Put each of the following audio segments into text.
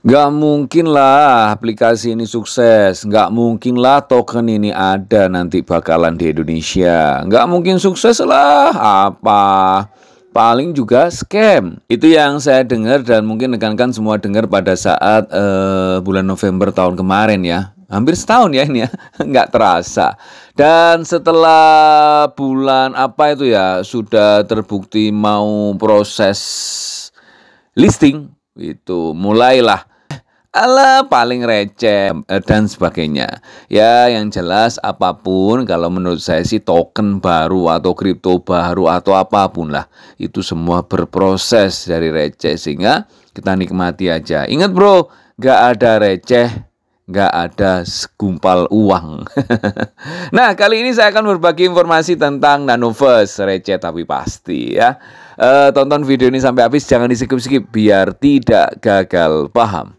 Gak mungkin lah aplikasi ini sukses, gak mungkin lah token ini ada nanti bakalan di Indonesia. Gak mungkin sukses lah, apa? Paling juga scam. Itu yang saya dengar dan mungkin rekan-rekan semua dengar pada saat uh, bulan November tahun kemarin ya. Hampir setahun ya ini ya, nggak terasa. Dan setelah bulan apa itu ya, sudah terbukti mau proses listing, itu mulailah ala paling receh eh, dan sebagainya. Ya, yang jelas apapun kalau menurut saya sih token baru atau kripto baru atau apapun lah, itu semua berproses dari receh sehingga kita nikmati aja. Ingat bro, gak ada receh gak ada segumpal uang. nah, kali ini saya akan berbagi informasi tentang Nanoverse, receh tapi pasti ya. E, tonton video ini sampai habis, jangan di skip-skip biar tidak gagal paham.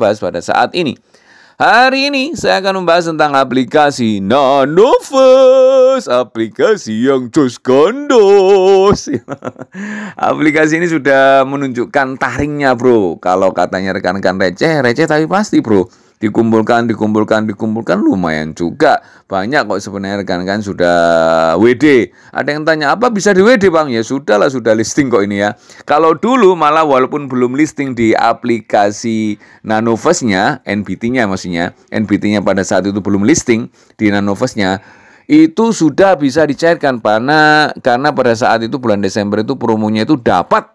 bahas pada saat ini. Hari ini saya akan membahas tentang aplikasi Nanoverse, aplikasi yang cus gondos. aplikasi ini sudah menunjukkan taringnya bro. Kalau katanya rekan-rekan receh, receh tapi pasti bro dikumpulkan, dikumpulkan, dikumpulkan lumayan juga banyak kok sebenarnya rekan kan sudah WD. Ada yang tanya apa bisa di WD bang? Ya sudah lah sudah listing kok ini ya. Kalau dulu malah walaupun belum listing di aplikasi Nanoverse-nya, NBT-nya maksudnya, NBT-nya pada saat itu belum listing di Nanoverse-nya, itu sudah bisa dicairkan karena karena pada saat itu bulan Desember itu promonya itu dapat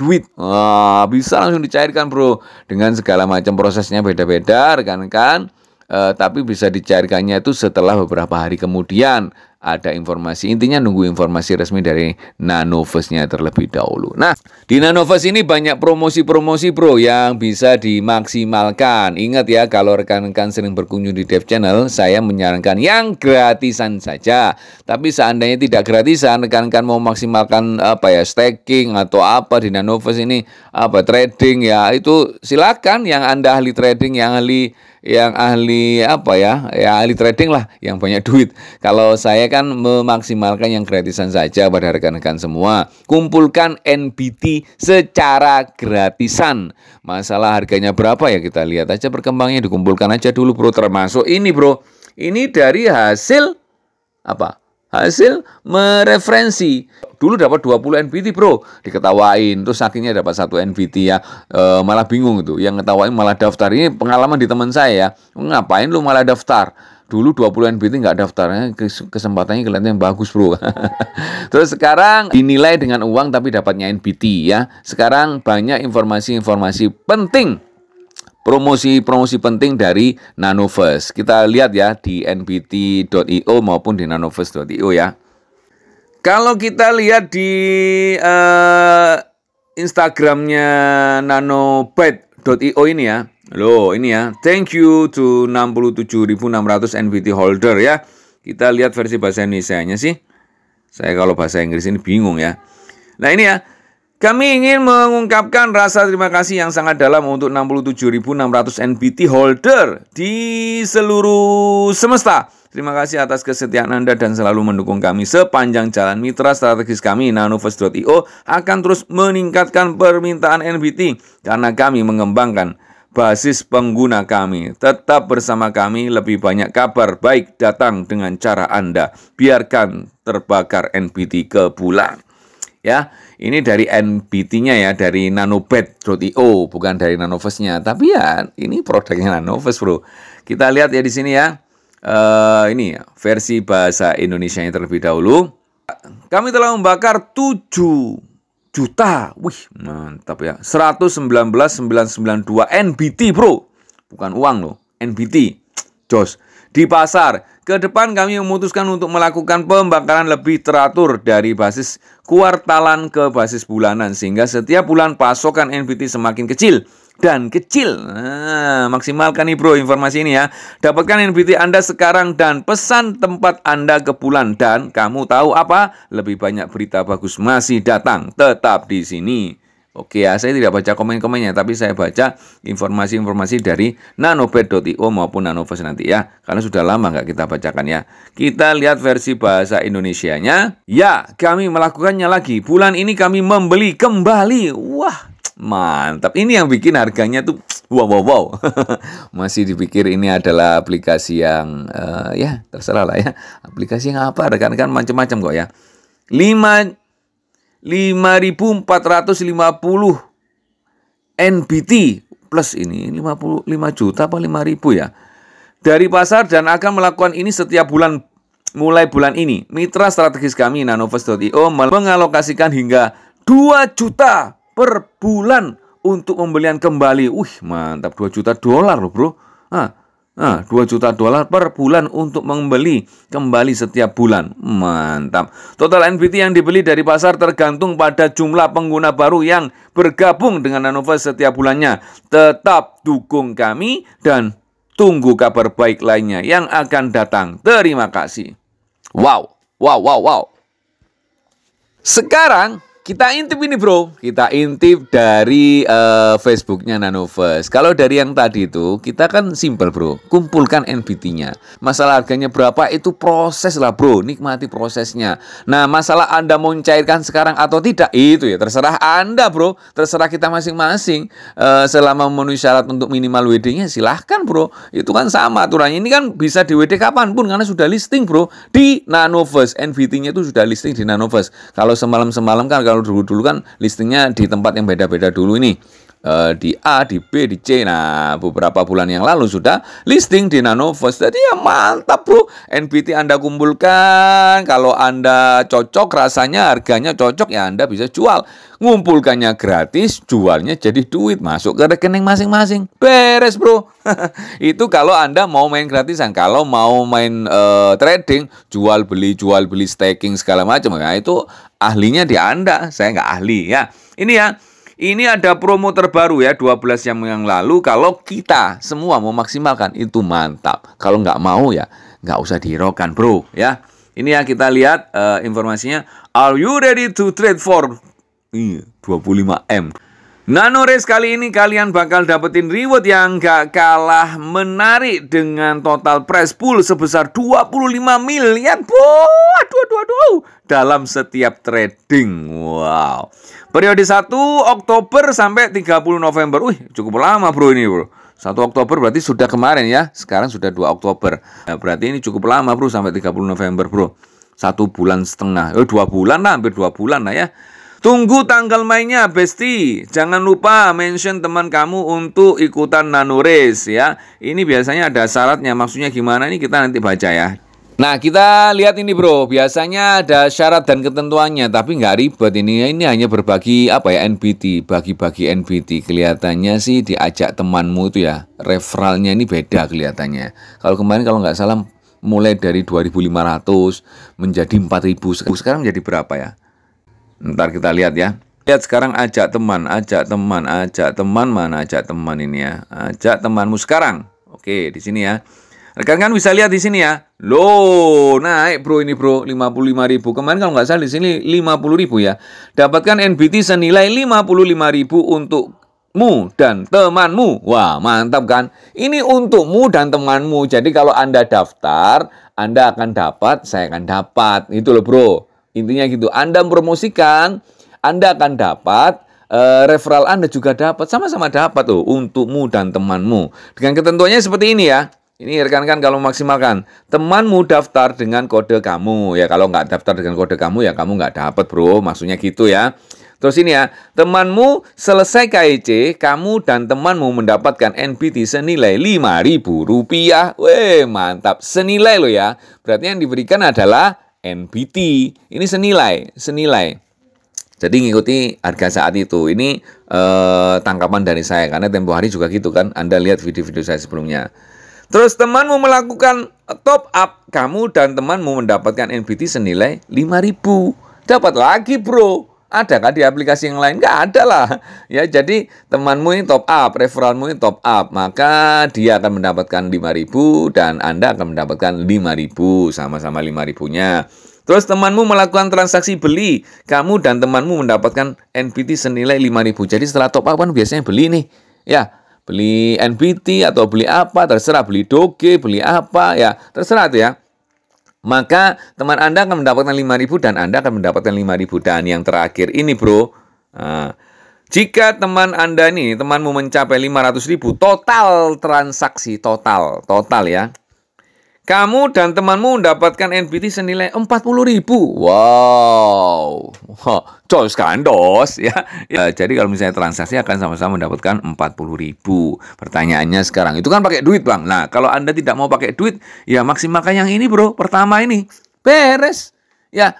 duit. Wah, bisa langsung dicairkan, Bro. Dengan segala macam prosesnya beda-beda, rekan-rekan. E, tapi bisa dicairkannya itu setelah beberapa hari kemudian ada informasi. Intinya nunggu informasi resmi dari nanoverse nya terlebih dahulu. Nah, di Nanoverse ini banyak promosi-promosi bro yang bisa dimaksimalkan. Ingat ya, kalau rekan-rekan sering berkunjung di Dev Channel, saya menyarankan yang gratisan saja. Tapi seandainya tidak gratisan, rekan-rekan mau maksimalkan apa ya, staking atau apa di Nanoverse ini, apa trading ya, itu silakan yang Anda ahli trading, yang ahli yang ahli apa ya, ya ahli trading lah yang banyak duit. Kalau saya kan memaksimalkan yang gratisan saja pada rekan-rekan semua. Kumpulkan NBT secara gratisan. Masalah harganya berapa ya kita lihat aja perkembangnya dikumpulkan aja dulu bro termasuk ini bro. Ini dari hasil apa? Hasil mereferensi dulu dapat 20 NBT bro diketawain terus akhirnya dapat satu NBT ya e, malah bingung itu yang ngetawain malah daftar ini pengalaman di teman saya ya oh, ngapain lu malah daftar dulu 20 NBT nggak daftarnya kesempatannya yang bagus bro terus sekarang dinilai dengan uang tapi dapatnya NBT ya sekarang banyak informasi-informasi penting promosi-promosi penting dari Nanoverse. Kita lihat ya di nbt.io maupun di nanoverse.io ya. Kalau kita lihat di uh, Instagramnya nanobet.io ini ya. Loh, ini ya. Thank you to 67.600 NVT holder ya. Kita lihat versi bahasa Indonesia-nya sih. Saya kalau bahasa Inggris ini bingung ya. Nah, ini ya. Kami ingin mengungkapkan rasa terima kasih yang sangat dalam untuk 67.600 NBT holder di seluruh semesta. Terima kasih atas kesetiaan Anda dan selalu mendukung kami sepanjang jalan mitra strategis kami nanovest.io akan terus meningkatkan permintaan NBT karena kami mengembangkan basis pengguna kami. Tetap bersama kami, lebih banyak kabar baik datang dengan cara Anda. Biarkan terbakar NBT ke bulan. Ya, ini dari NBT-nya ya, dari nanobed.io, bukan dari Nanoverse-nya. Tapi ya ini produknya Nanoverse, Bro. Kita lihat ya di sini ya. Uh, ini ya, versi bahasa Indonesia yang terlebih dahulu. Kami telah membakar 7 juta. Wih, mantap ya. 119.992 NBT, Bro. Bukan uang loh, NBT. Joss di pasar. ke depan kami memutuskan untuk melakukan pembakaran lebih teratur dari basis kuartalan ke basis bulanan sehingga setiap bulan pasokan NBT semakin kecil dan kecil. Nah, maksimalkan nih bro informasi ini ya. Dapatkan NBT Anda sekarang dan pesan tempat Anda ke bulan dan kamu tahu apa? Lebih banyak berita bagus masih datang tetap di sini. Oke ya, saya tidak baca komen-komennya, tapi saya baca informasi-informasi dari nanobed.io maupun nanoverse nanti ya. Karena sudah lama nggak kita bacakan ya. Kita lihat versi bahasa Indonesianya. Ya, kami melakukannya lagi. Bulan ini kami membeli kembali. Wah, mantap. Ini yang bikin harganya tuh wow wow wow. Masih dipikir ini adalah aplikasi yang uh, ya terserah lah ya. Aplikasi yang apa rekan-rekan macam-macam kok ya. 5 5450 NBT plus ini 55 juta apa 5000 ya dari pasar dan akan melakukan ini setiap bulan mulai bulan ini. Mitra strategis kami nanovest.io mengalokasikan hingga 2 juta per bulan untuk pembelian kembali. Wih, mantap 2 juta dolar loh, Bro. Nah, Nah, 2 juta dolar per bulan untuk membeli kembali setiap bulan. Mantap. Total NFT yang dibeli dari pasar tergantung pada jumlah pengguna baru yang bergabung dengan Nanoverse setiap bulannya. Tetap dukung kami dan tunggu kabar baik lainnya yang akan datang. Terima kasih. Wow, wow, wow, wow. Sekarang kita intip ini bro, kita intip dari uh, Facebooknya Nanovers. Kalau dari yang tadi itu, kita kan simple bro, kumpulkan NBT-nya. Masalah harganya berapa itu proses lah bro, nikmati prosesnya. Nah masalah Anda mau mencairkan sekarang atau tidak, itu ya terserah Anda bro, terserah kita masing-masing. Uh, selama memenuhi syarat untuk minimal WD-nya silahkan bro, itu kan sama aturannya. Ini kan bisa di WD kapanpun karena sudah listing bro, di Nanovers. NBT-nya itu sudah listing di Nanovers. Kalau semalam-semalam kan kalau dulu dulu kan listingnya di tempat yang beda-beda dulu ini Eh, di A, di B, di C. Nah, beberapa bulan yang lalu sudah listing di Nanovos. Jadi ya mantap bro, NBT Anda kumpulkan. Kalau Anda cocok rasanya, harganya cocok ya Anda bisa jual. Ngumpulkannya gratis, jualnya jadi duit. Masuk ke rekening masing-masing. Beres bro. Itu kalau Anda mau main gratisan. Kalau mau main uh, trading, jual beli, jual beli staking segala macam. Nah, itu ahlinya di Anda. Saya nggak ahli ya. Ini ya ini ada promo terbaru ya 12 jam yang lalu kalau kita semua mau maksimalkan itu mantap. Kalau nggak mau ya nggak usah dihiraukan bro ya. Ini ya kita lihat uh, informasinya. Are you ready to trade for 25M? Iya, Nano Race kali ini kalian bakal dapetin reward yang gak kalah menarik dengan total prize pool sebesar 25 miliar. Wow, aduh, aduh, aduh. Dalam setiap trading. Wow. Periode 1 Oktober sampai 30 November. Wih, cukup lama bro ini bro. 1 Oktober berarti sudah kemarin ya. Sekarang sudah 2 Oktober. Nah, berarti ini cukup lama bro sampai 30 November bro. Satu bulan setengah. Eh, dua bulan lah, hampir dua bulan lah ya. Tunggu tanggal mainnya, Besti. Jangan lupa mention teman kamu untuk ikutan race ya. Ini biasanya ada syaratnya. Maksudnya gimana ini kita nanti baca ya. Nah kita lihat ini bro, biasanya ada syarat dan ketentuannya, tapi nggak ribet ini. Ini hanya berbagi apa ya NBT, bagi-bagi NBT. Kelihatannya sih diajak temanmu itu ya, referalnya ini beda kelihatannya. Kalau kemarin kalau nggak salah mulai dari 2.500 menjadi 4.000, sekarang menjadi berapa ya? Ntar kita lihat ya. Lihat sekarang ajak teman, ajak teman, ajak teman mana ajak teman ini ya. Ajak temanmu sekarang. Oke, di sini ya. Rekan-rekan bisa lihat di sini ya. Loh, naik bro ini bro, 55.000. Kemarin kalau nggak salah di sini 50.000 ya. Dapatkan NBT senilai 55.000 untukmu dan temanmu. Wah, mantap kan? Ini untukmu dan temanmu. Jadi kalau Anda daftar, Anda akan dapat, saya akan dapat. Itu loh bro. Intinya gitu. Anda mempromosikan, Anda akan dapat e, referral Anda juga dapat sama-sama dapat tuh, untukmu dan temanmu. Dengan ketentuannya seperti ini ya. Ini rekan-rekan kan kalau memaksimalkan temanmu daftar dengan kode kamu ya kalau nggak daftar dengan kode kamu ya kamu nggak dapat bro maksudnya gitu ya. Terus ini ya, temanmu selesai KIC, e kamu dan temanmu mendapatkan NBT senilai lima ribu rupiah, Weh, mantap. Senilai lo ya. Berarti yang diberikan adalah NBT. Ini senilai, senilai. Jadi ngikuti harga saat itu. Ini eh, tangkapan dari saya karena tempo hari juga gitu kan. Anda lihat video-video saya sebelumnya. Terus temanmu melakukan top up, kamu dan temanmu mendapatkan NBT senilai 5000. Dapat lagi, Bro. Ada kan di aplikasi yang lain? Enggak ada lah. Ya, jadi temanmu ini top up, referralmu ini top up, maka dia akan mendapatkan 5000 dan Anda akan mendapatkan 5000, sama-sama 5000-nya. Terus temanmu melakukan transaksi beli, kamu dan temanmu mendapatkan NPT senilai 5000. Jadi setelah top up kan biasanya beli nih. Ya, beli NPT atau beli apa, terserah beli doge, beli apa ya, terserah tuh ya maka teman Anda akan mendapatkan 5000 dan Anda akan mendapatkan 5000 dan yang terakhir ini bro uh, jika teman Anda ini temanmu mencapai ratus ribu total transaksi total total ya kamu dan temanmu mendapatkan NBT senilai empat puluh ribu. Wow. Col skandos ya. ya. Jadi kalau misalnya transaksi akan sama-sama mendapatkan empat puluh ribu. Pertanyaannya sekarang, itu kan pakai duit bang. Nah kalau Anda tidak mau pakai duit, ya maksimalkan yang ini bro. Pertama ini. Beres. Ya,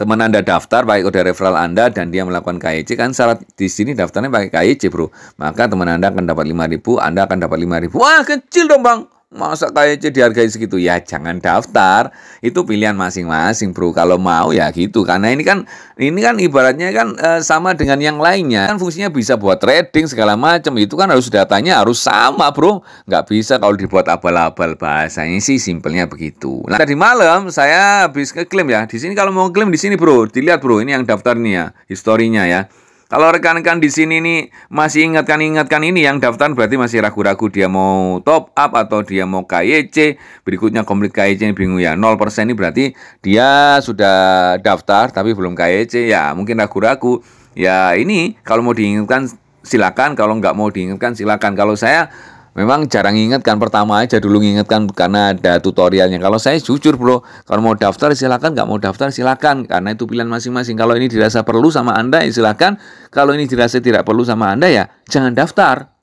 teman Anda daftar baik kode referral Anda dan dia melakukan KYC kan syarat di sini daftarnya pakai KYC, Bro. Maka teman Anda akan dapat lima ribu, Anda akan dapat lima ribu. Wah, kecil dong, Bang. Masa KYC dihargai segitu? Ya jangan daftar. Itu pilihan masing-masing bro. Kalau mau ya gitu. Karena ini kan ini kan ibaratnya kan e, sama dengan yang lainnya. Kan fungsinya bisa buat trading segala macam. Itu kan harus datanya harus sama bro. Nggak bisa kalau dibuat abal-abal bahasanya sih simpelnya begitu. Nah tadi malam saya habis klaim ya. Di sini kalau mau klaim di sini bro. Dilihat bro ini yang daftarnya Historinya ya. Kalau rekan-rekan di sini nih masih ingatkan-ingatkan ini yang daftar berarti masih ragu-ragu dia mau top up atau dia mau KYC. Berikutnya komplit KYC ini bingung ya. 0% ini berarti dia sudah daftar tapi belum KYC ya mungkin ragu-ragu. Ya ini kalau mau diingatkan silakan kalau nggak mau diingatkan silakan kalau saya Memang jarang ingatkan pertama aja dulu ingatkan karena ada tutorialnya. Kalau saya jujur bro, kalau mau daftar silakan, nggak mau daftar silakan karena itu pilihan masing-masing. Kalau ini dirasa perlu sama anda ya silakan. Kalau ini dirasa tidak perlu sama anda ya jangan daftar.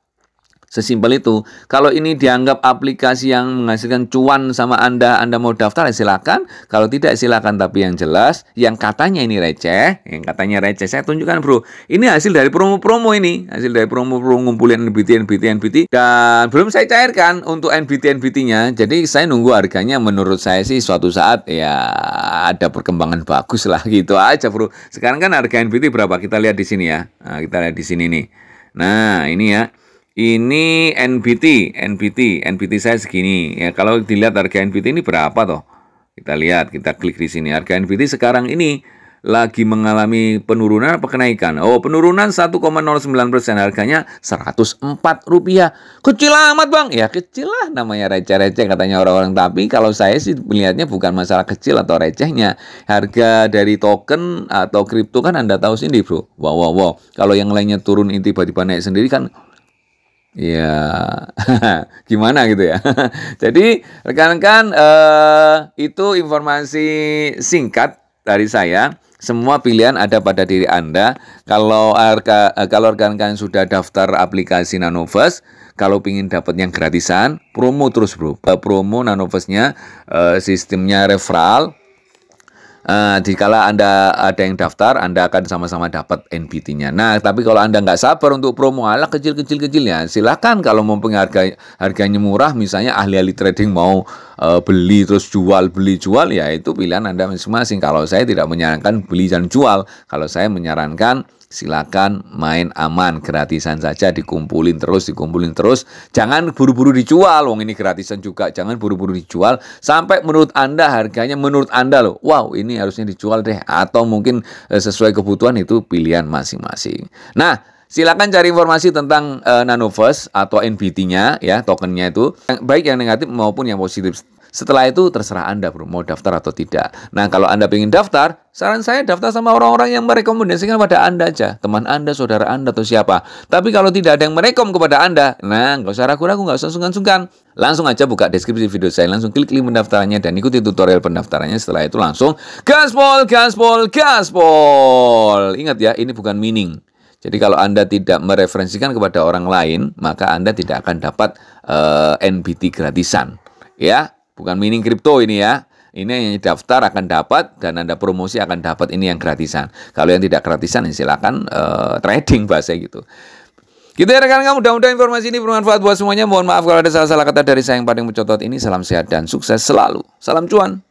Sesimpel itu. Kalau ini dianggap aplikasi yang menghasilkan cuan sama Anda, Anda mau daftar ya silakan. Kalau tidak silakan tapi yang jelas yang katanya ini receh, yang katanya receh saya tunjukkan Bro. Ini hasil dari promo-promo ini, hasil dari promo-promo ngumpulin NBT NBT NBT dan belum saya cairkan untuk NBT NBT-nya. Jadi saya nunggu harganya menurut saya sih suatu saat ya ada perkembangan bagus lah gitu aja Bro. Sekarang kan harga NBT berapa? Kita lihat di sini ya. Nah, kita lihat di sini nih. Nah, ini ya ini NBT, NBT, NBT saya segini. Ya, kalau dilihat harga NBT ini berapa toh? Kita lihat, kita klik di sini. Harga NBT sekarang ini lagi mengalami penurunan apa kenaikan? Oh, penurunan 1,09 persen harganya 104 rupiah. Kecil amat bang, ya kecil lah namanya receh-receh katanya orang-orang. Tapi kalau saya sih melihatnya bukan masalah kecil atau recehnya. Harga dari token atau kripto kan anda tahu sendiri bro. Wow, wow, wow. Kalau yang lainnya turun tiba-tiba naik sendiri kan Ya, gimana gitu ya. Jadi rekan-rekan eh, itu informasi singkat dari saya. Semua pilihan ada pada diri Anda. Kalau arka, eh, kalau rekan-rekan sudah daftar aplikasi Nanovest, kalau ingin dapat yang gratisan, promo terus bro. Promo Nanoverse-nya eh, sistemnya referral, Uh, dikala Anda ada yang daftar, Anda akan sama-sama dapat NBT-nya. Nah, tapi kalau Anda nggak sabar untuk promo ala kecil kecil kecilnya ya, silakan kalau mau harga harganya murah, misalnya ahli-ahli trading mau uh, beli terus jual beli jual ya itu pilihan Anda masing-masing. Kalau saya tidak menyarankan beli dan jual, kalau saya menyarankan silakan main aman gratisan saja dikumpulin terus dikumpulin terus jangan buru-buru dijual wong ini gratisan juga jangan buru-buru dijual sampai menurut Anda harganya menurut Anda loh wow ini harusnya dijual deh atau mungkin eh, sesuai kebutuhan itu pilihan masing-masing nah silakan cari informasi tentang uh, Nanoverse atau NBT-nya ya tokennya itu baik yang negatif maupun yang positif setelah itu terserah Anda bro, mau daftar atau tidak. Nah kalau Anda ingin daftar, saran saya daftar sama orang-orang yang merekomendasikan pada Anda aja. Teman Anda, saudara Anda, atau siapa. Tapi kalau tidak ada yang merekom kepada Anda, nah nggak usah ragu-ragu, nggak usah sungkan-sungkan. Langsung aja buka deskripsi video saya, langsung klik link pendaftarannya dan ikuti tutorial pendaftarannya. Setelah itu langsung gaspol, gaspol, gaspol. Ingat ya, ini bukan meaning. Jadi kalau Anda tidak mereferensikan kepada orang lain, maka Anda tidak akan dapat uh, eh, NBT gratisan. Ya, Bukan mining kripto ini ya. Ini yang daftar akan dapat dan Anda promosi akan dapat ini yang gratisan. Kalau yang tidak gratisan ya silakan uh, trading bahasa gitu. Gitu ya rekan-rekan, mudah-mudahan informasi ini bermanfaat buat semuanya. Mohon maaf kalau ada salah-salah kata dari saya yang paling mencotot ini. Salam sehat dan sukses selalu. Salam cuan.